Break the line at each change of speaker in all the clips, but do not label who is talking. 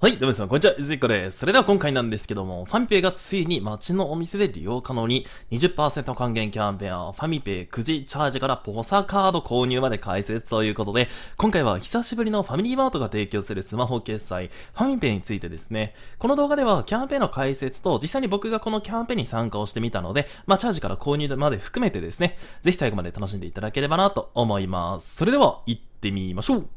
はい、どうも皆さん、こんにちは、ゆずいこです。それでは今回なんですけども、ファミペイがついに街のお店で利用可能に20%還元キャンペーン、ファミペイ9時チャージからポサカード購入まで解説ということで、今回は久しぶりのファミリーマートが提供するスマホ決済、ファミペイについてですね、この動画ではキャンペーンの解説と実際に僕がこのキャンペーンに参加をしてみたので、まあ、チャージから購入まで含めてですね、ぜひ最後まで楽しんでいただければなと思います。それでは、行ってみましょう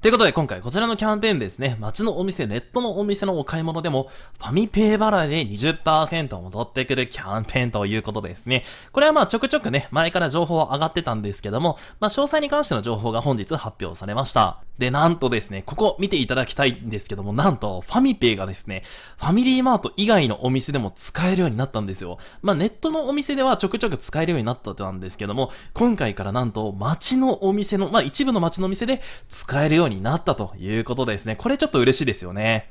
ということで今回こちらのキャンペーンですね、街のお店、ネットのお店のお買い物でも、ファミペイ払いで20%戻ってくるキャンペーンということですね。これはまあちょくちょくね、前から情報は上がってたんですけども、まあ詳細に関しての情報が本日発表されました。で、なんとですね、ここ見ていただきたいんですけども、なんと、ファミペイがですね、ファミリーマート以外のお店でも使えるようになったんですよ。まあ、ネットのお店ではちょくちょく使えるようになったってなんですけども、今回からなんと、街のお店の、まあ、一部の街のお店で使えるようになったということですね。これちょっと嬉しいですよね。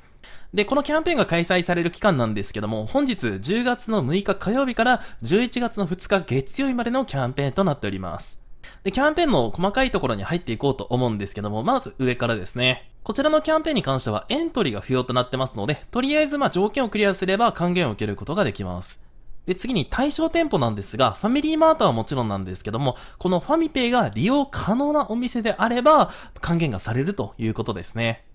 で、このキャンペーンが開催される期間なんですけども、本日10月の6日火曜日から11月の2日月曜日までのキャンペーンとなっております。で、キャンペーンの細かいところに入っていこうと思うんですけども、まず上からですね。こちらのキャンペーンに関してはエントリーが不要となってますので、とりあえずま条件をクリアすれば還元を受けることができます。で、次に対象店舗なんですが、ファミリーマートはもちろんなんですけども、このファミペイが利用可能なお店であれば、還元がされるということですね。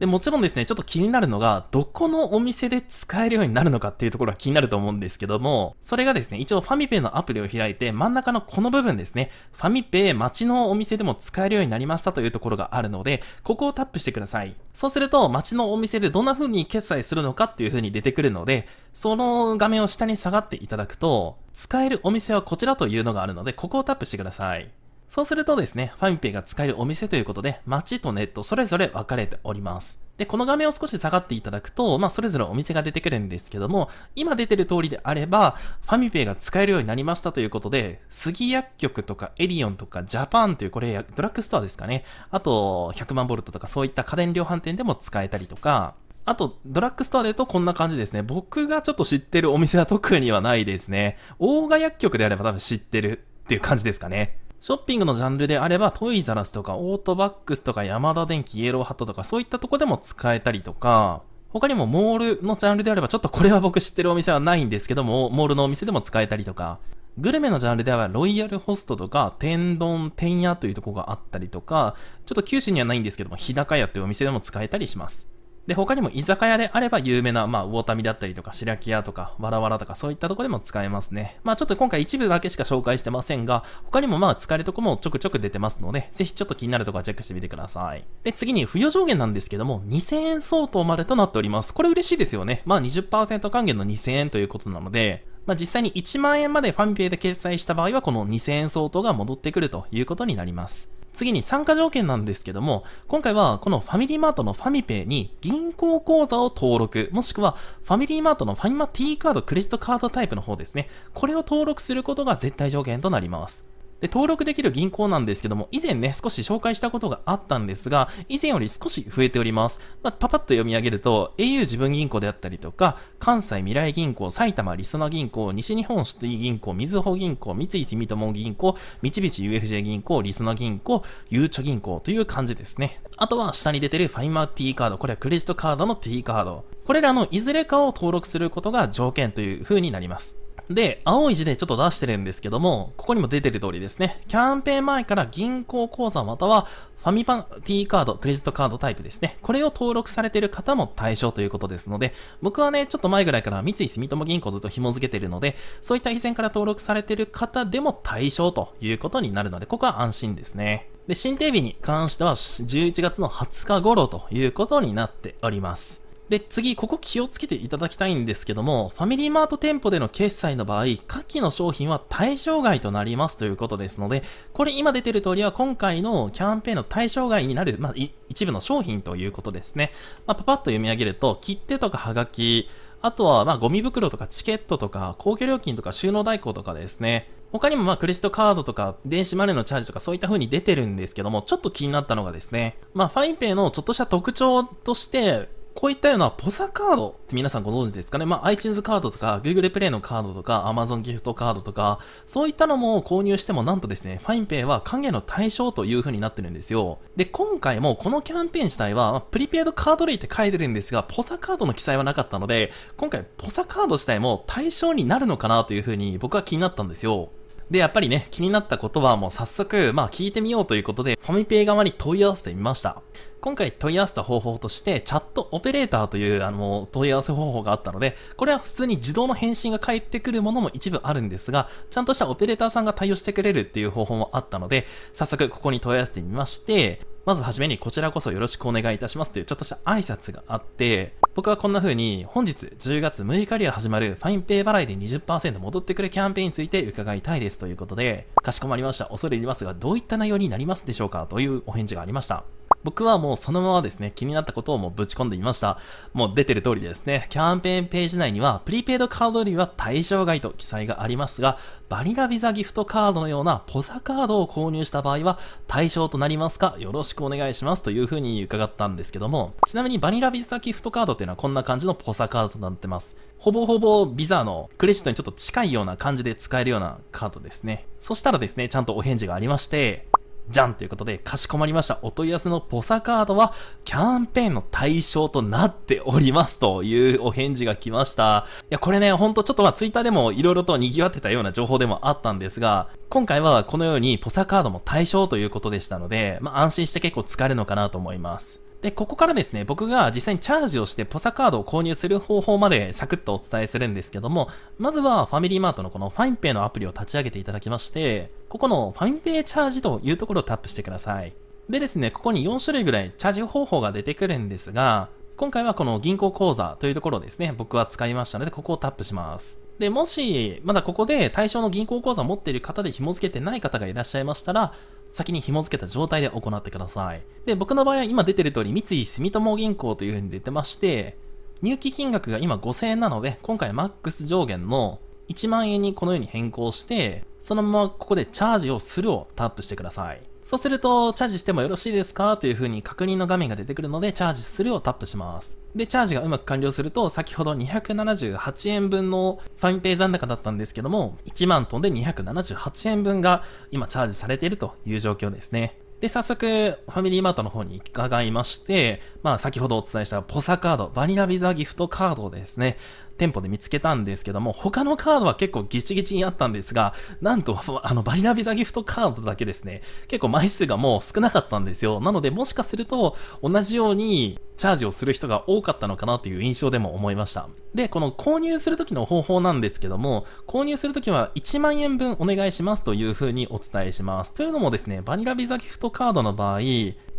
で、もちろんですね、ちょっと気になるのが、どこのお店で使えるようになるのかっていうところが気になると思うんですけども、それがですね、一応ファミペイのアプリを開いて、真ん中のこの部分ですね、ファミペイ街のお店でも使えるようになりましたというところがあるので、ここをタップしてください。そうすると、街のお店でどんな風に決済するのかっていう風に出てくるので、その画面を下に下がっていただくと、使えるお店はこちらというのがあるので、ここをタップしてください。そうするとですね、ファミペイが使えるお店ということで、街とネットそれぞれ分かれております。で、この画面を少し下がっていただくと、まあ、それぞれお店が出てくるんですけども、今出てる通りであれば、ファミペイが使えるようになりましたということで、杉薬局とかエリオンとかジャパンという、これドラッグストアですかね。あと、100万ボルトとかそういった家電量販店でも使えたりとか、あと、ドラッグストアで言うとこんな感じですね。僕がちょっと知ってるお店は特にはないですね。大賀薬局であれば多分知ってるっていう感じですかね。ショッピングのジャンルであれば、トイザラスとか、オートバックスとか、ヤマダ電機、イエローハットとか、そういったとこでも使えたりとか、他にもモールのジャンルであれば、ちょっとこれは僕知ってるお店はないんですけども、モールのお店でも使えたりとか、グルメのジャンルではロイヤルホストとか、天丼、天屋というとこがあったりとか、ちょっと九州にはないんですけども、日高屋というお店でも使えたりします。で、他にも居酒屋であれば有名な、まあ、タミだったりとか、白木屋とか、わらわらとか、そういったとこでも使えますね。まあ、ちょっと今回一部だけしか紹介してませんが、他にもまあ、使えるとこもちょくちょく出てますので、ぜひちょっと気になるとこはチェックしてみてください。で、次に、付与上限なんですけども、2000円相当までとなっております。これ嬉しいですよね。まあ、20%還元の2000円ということなので、まあ、実際に1万円までファミペイで決済した場合は、この2000円相当が戻ってくるということになります。次に参加条件なんですけども、今回はこのファミリーマートのファミペイに銀行口座を登録、もしくはファミリーマートのファミマ T カードクレジットカードタイプの方ですね。これを登録することが絶対条件となります。で、登録できる銀行なんですけども、以前ね、少し紹介したことがあったんですが、以前より少し増えております。まあ、パパッと読み上げると、au 自分銀行であったりとか、関西未来銀行、埼玉りそな銀行、西日本シティ銀行、みずほ銀行、三井住友銀行、三菱 UFJ 銀行、りそな銀行、ゆうちょ銀行という感じですね。あとは下に出てるファイマー T カード、これはクレジットカードの T カード。これらのいずれかを登録することが条件という風になります。で、青い字でちょっと出してるんですけども、ここにも出てる通りですね。キャンペーン前から銀行口座またはファミパン T カード、クレジットカードタイプですね。これを登録されてる方も対象ということですので、僕はね、ちょっと前ぐらいから三井住友銀行ずっと紐付けてるので、そういった以前から登録されてる方でも対象ということになるので、ここは安心ですね。で、新定日に関しては11月の20日頃ということになっております。で、次、ここ気をつけていただきたいんですけども、ファミリーマート店舗での決済の場合、下記の商品は対象外となりますということですので、これ今出てる通りは今回のキャンペーンの対象外になる、まあ、一部の商品ということですね。まあ、パパッと読み上げると、切手とかはがき、あとは、まあ、ゴミ袋とかチケットとか、公共料金とか収納代行とかですね。他にもまあクレジットカードとか電子マネーのチャージとかそういった風に出てるんですけども、ちょっと気になったのがですね、まあファインペイのちょっとした特徴として、こういったようなポサカードって皆さんご存知ですかねまあ iTunes カードとか Google Play のカードとか Amazon ギフトカードとかそういったのも購入してもなんとですね FinePay は還元の対象という風になってるんですよで今回もこのキャンペーン自体はプリペイドカード類って書いてるんですがポサカードの記載はなかったので今回ポサカード自体も対象になるのかなという風に僕は気になったんですよで、やっぱりね、気になったことはもう早速、まあ聞いてみようということで、ファミペイ側に問い合わせてみました。今回問い合わせた方法として、チャットオペレーターというあの問い合わせ方法があったので、これは普通に自動の返信が返ってくるものも一部あるんですが、ちゃんとしたオペレーターさんが対応してくれるっていう方法もあったので、早速ここに問い合わせてみまして、まずはじめにこちらこそよろしくお願いいたしますというちょっとした挨拶があって、僕はこんな風に本日10月6日には始まるファインペイ払いで20%戻ってくるキャンペーンについて伺いたいですということで、かしこまりました。恐れ入りますが、どういった内容になりますでしょうかというお返事がありました。僕はもうそのままですね、気になったことをもうぶち込んでみました。もう出てる通りですね、キャンペーンページ内には、プリペイドカードよりは対象外と記載がありますが、バニラビザギフトカードのようなポザカードを購入した場合は、対象となりますかよろしくお願いしますというふうに伺ったんですけども、ちなみにバニラビザギフトカードっていうのはこんな感じのポザカードとなってます。ほぼほぼビザのクレジットにちょっと近いような感じで使えるようなカードですね。そしたらですね、ちゃんとお返事がありまして、じゃんということで、かしこまりました。お問い合わせのポサカードは、キャンペーンの対象となっておりますというお返事が来ました。いや、これね、ほんとちょっとまあ、ツイッターでも色々と賑わってたような情報でもあったんですが、今回はこのようにポサカードも対象ということでしたので、まあ、安心して結構疲れるのかなと思います。で、ここからですね、僕が実際にチャージをしてポサカードを購入する方法までサクッとお伝えするんですけども、まずはファミリーマートのこのファインペイのアプリを立ち上げていただきまして、ここのファインペイチャージというところをタップしてください。でですね、ここに4種類ぐらいチャージ方法が出てくるんですが、今回はこの銀行口座というところをですね、僕は使いましたので、ここをタップします。で、もし、まだここで対象の銀行口座を持っている方で紐付けてない方がいらっしゃいましたら、先に紐付けた状態で行ってください。で、僕の場合は今出てる通り、三井住友銀行というふうに出てまして、入金金額が今5000円なので、今回マックス上限の1万円にこのように変更して、そのままここでチャージをするをタップしてください。そうすると、チャージしてもよろしいですかという風に確認の画面が出てくるので、チャージするをタップします。で、チャージがうまく完了すると、先ほど278円分のファミペイ残高だったんですけども、1万トンで278円分が今チャージされているという状況ですね。で、早速、ファミリーマートの方に伺いまして、まあ、先ほどお伝えしたポサカード、バニラビザギフトカードですね。店舗で見つけたんですけども、他のカードは結構ギチギチにあったんですが、なんと、あの、バリナビザギフトカードだけですね、結構枚数がもう少なかったんですよ。なので、もしかすると、同じように、チャージをする人が多かったのかなという印象でも思いました。で、この購入するときの方法なんですけども、購入するときは1万円分お願いしますというふうにお伝えします。というのもですね、バニラビザギフトカードの場合、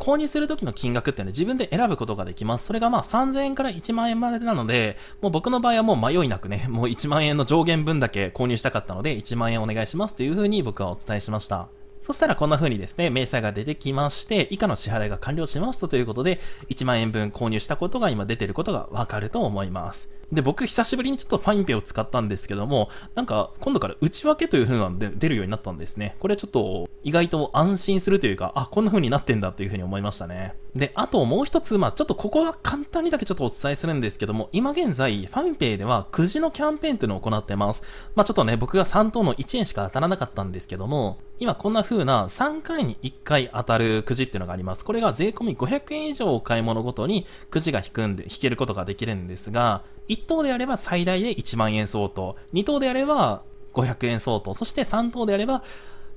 購入する時の金額っていうのは自分で選ぶことができます。それがまあ3000円から1万円までなので、もう僕の場合はもう迷いなくね、もう1万円の上限分だけ購入したかったので、1万円お願いしますというふうに僕はお伝えしました。そしたらこんな風にですね、明細が出てきまして、以下の支払いが完了しましたということで、1万円分購入したことが今出てることがわかると思います。で、僕、久しぶりにちょっとファインペイを使ったんですけども、なんか、今度から内訳という風なで出るようになったんですね。これちょっと、意外と安心するというか、あ、こんな風になってんだっていう風に思いましたね。で、あともう一つ、まあちょっとここは簡単にだけちょっとお伝えするんですけども、今現在、ファインペイではくじのキャンペーンというのを行ってます。まあちょっとね、僕が3等の1円しか当たらなかったんですけども、今こんな風な3回に1回当たるくじっていうのがあります。これが税込み500円以上お買い物ごとにくじが引くんで、引けることができるんですが、1等であれば最大で1万円相当、2等であれば500円相当、そして3等であれば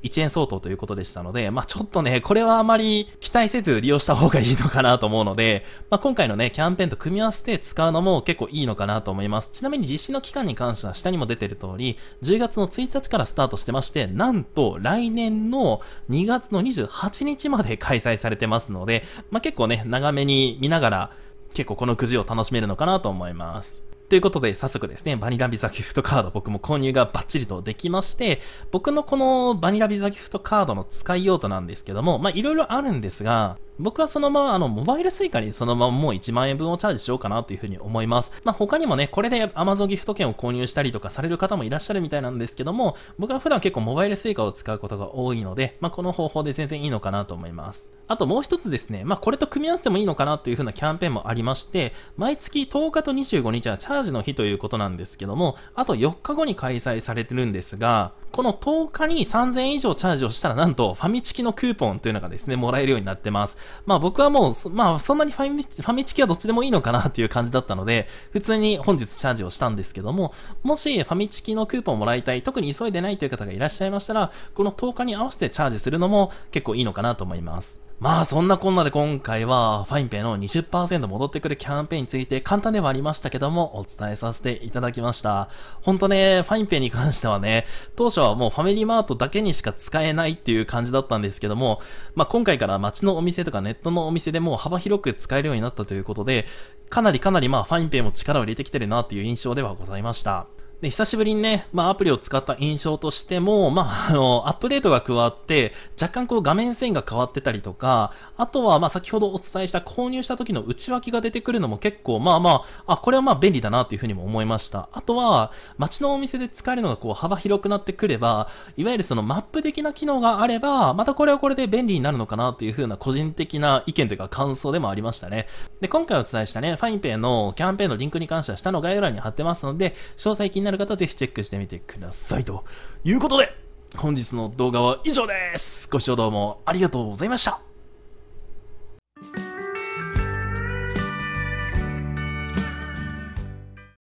1円相当ということでしたので、まあ、ちょっとね、これはあまり期待せず利用した方がいいのかなと思うので、まあ、今回のね、キャンペーンと組み合わせて使うのも結構いいのかなと思います。ちなみに実施の期間に関しては下にも出てる通り、10月の1日からスタートしてまして、なんと来年の2月の28日まで開催されてますので、まあ、結構ね、長めに見ながら、結構このくじを楽しめるのかなと思います。ということで、早速ですね、バニラビザギフトカード、僕も購入がバッチリとできまして、僕のこのバニラビザギフトカードの使い用途なんですけども、まあ、いろいろあるんですが、僕はそのまま、あの、モバイル suica にそのままもう1万円分をチャージしようかなというふうに思います。まあ、他にもね、これで Amazon ギフト券を購入したりとかされる方もいらっしゃるみたいなんですけども、僕は普段結構モバイル suica を使うことが多いので、まあ、この方法で全然いいのかなと思います。あともう一つですね、まあ、これと組み合わせてもいいのかなというふうなキャンペーンもありまして、毎月10日と25日はチャージジの日ということなんですけども、あと4日後に開催されてるんですが、この10日に3000円以上チャージをしたら、なんとファミチキのクーポンというのがですね、もらえるようになってます。まあ僕はもう、まあそんなにファミファミチキはどっちでもいいのかなっていう感じだったので、普通に本日チャージをしたんですけども、もしファミチキのクーポンをもらいたい、特に急いでないという方がいらっしゃいましたら、この10日に合わせてチャージするのも結構いいのかなと思います。まあそんなこんなで今回はファインペイの20%戻ってくるキャンペーンについて簡単ではありましたけどもお伝えさせていただきました。ほんとね、ファインペイに関してはね、当初はもうファミリーマートだけにしか使えないっていう感じだったんですけども、まあ今回から街のお店とかネットのお店でも幅広く使えるようになったということで、かなりかなりまあファインペイも力を入れてきてるなっていう印象ではございました。で、久しぶりにね、まあアプリを使った印象としても、まああの、アップデートが加わって、若干こう画面線が変わってたりとか、あとはまあ先ほどお伝えした購入した時の内訳が出てくるのも結構まあまあ、あ、これはまあ便利だなというふうにも思いました。あとは、街のお店で使えるのがこう幅広くなってくれば、いわゆるそのマップ的な機能があれば、またこれはこれで便利になるのかなっていうふうな個人的な意見というか感想でもありましたね。で、今回お伝えしたね、ファインペイのキャンペーンのリンクに関しては下の概要欄に貼ってますので、詳細気になるる方はぜひチェックしてみてください。ということで、本日の動画は以上です。ご視聴どうもありがとうございました。